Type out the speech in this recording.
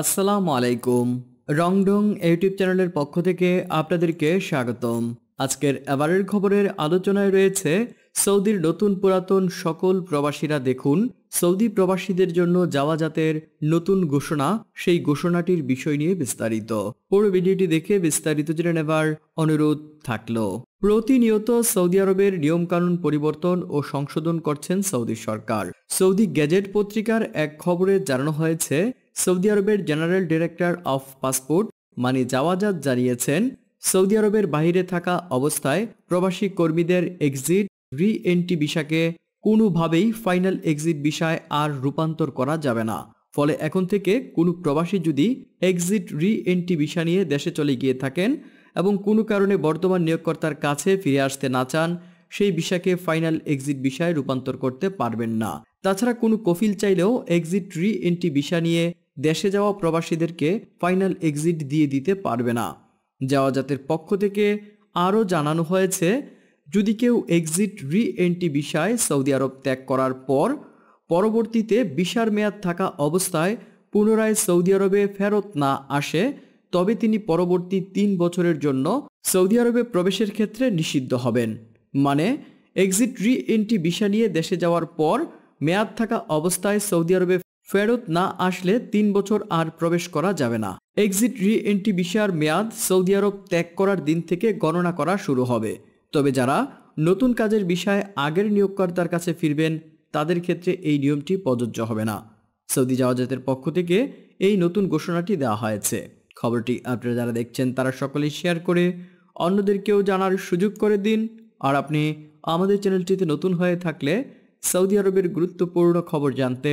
আসসালামু আলাইকুম রংডং ইউটিউব চ্যানেলের পক্ষ থেকে আপনাদেরকে স্বাগতম আজকের এবারের খবরের আলোচনায় রয়েছে সৌদির নতুন পুরাতন সকল প্রবাসীরা দেখুন সৌদি প্রবাসীদের জন্য যাওয়া জাতের নতুন ঘোষণা সেই ঘোষণাটির বিষয় নিয়ে বিস্তারিত পুরো ভিডিওটি দেখে বিস্তারিত জেনে নেবার অনুরোধ থাকল প্রতিনিয়ত সৌদি আরবের নিয়মকানুন পরিবর্তন ও সংশোধন করছেন সৌদি সরকার সৌদি গ্যাজেট পত্রিকার এক খবরে জানানো হয়েছে সৌদি আরবের জেনারেল ডিরেক্টর অফ পাসপোর্ট মানে জাওয়াজাদ জানিয়েছেন সৌদি আরবের বাহিরে থাকা অবস্থায় প্রবাসী কর্মীদের এক্সিট রি এন্ট্রি ভিসাকে কোনোভাবেই ফাইনাল এক্সিট বিষয় আর রূপান্তর করা যাবে না ফলে এখন থেকে কোনো প্রবাসী যদি এক্সিট রি এন্ট্রি ভিসা নিয়ে দেশে চলে গিয়ে থাকেন এবং কোনো কারণে বর্তমান নিয়োগকর্তার কাছে ফিরে আসতে না চান সেই বিষাকে ফাইনাল এক্সিট বিষয়ে রূপান্তর করতে পারবেন না তাছাড়া কোনো কফিল চাইলেও এক্সিট রি এন্ট্রি বিষয় নিয়ে দেশে যাওয়া প্রবাসীদেরকে ফাইনাল এক্সিট দিয়ে দিতে পারবে না যাওয়া জাতের পক্ষ থেকে আরও জানানো হয়েছে যদি কেউ এক্সিট রি এন্ট্রি বিষয় সৌদি আরব ত্যাগ করার পর পরবর্তীতে বিশার মেয়াদ থাকা অবস্থায় পুনরায় সৌদি আরবে ফেরত না আসে তবে তিনি পরবর্তী তিন বছরের জন্য সৌদি আরবে প্রবেশের ক্ষেত্রে নিষিদ্ধ হবেন মানে এক্সিট রি এন্ট্রি ভিসা নিয়ে দেশে যাওয়ার পর মেয়াদ থাকা অবস্থায় সৌদি আরবে ফেরত না আসলে তিন বছর আর প্রবেশ করা যাবে না এক্সিট রি এন্ট্রি ভিসার মেয়াদ সৌদি আরব ত্যাগ করার দিন থেকে গণনা করা শুরু হবে তবে যারা নতুন কাজের বিষয়ে আগের নিয়োগকর্তার কাছে ফিরবেন তাদের ক্ষেত্রে এই নিয়মটি প্রযোজ্য হবে না সৌদি জাহাজাতের পক্ষ থেকে এই নতুন ঘোষণাটি দেওয়া হয়েছে খবরটি আপনারা যারা দেখছেন তারা সকলেই শেয়ার করে অন্যদেরকেও জানার সুযোগ করে দিন আর আপনি আমাদের চ্যানেলটিতে নতুন হয়ে থাকলে সৌদি আরবের গুরুত্বপূর্ণ খবর জানতে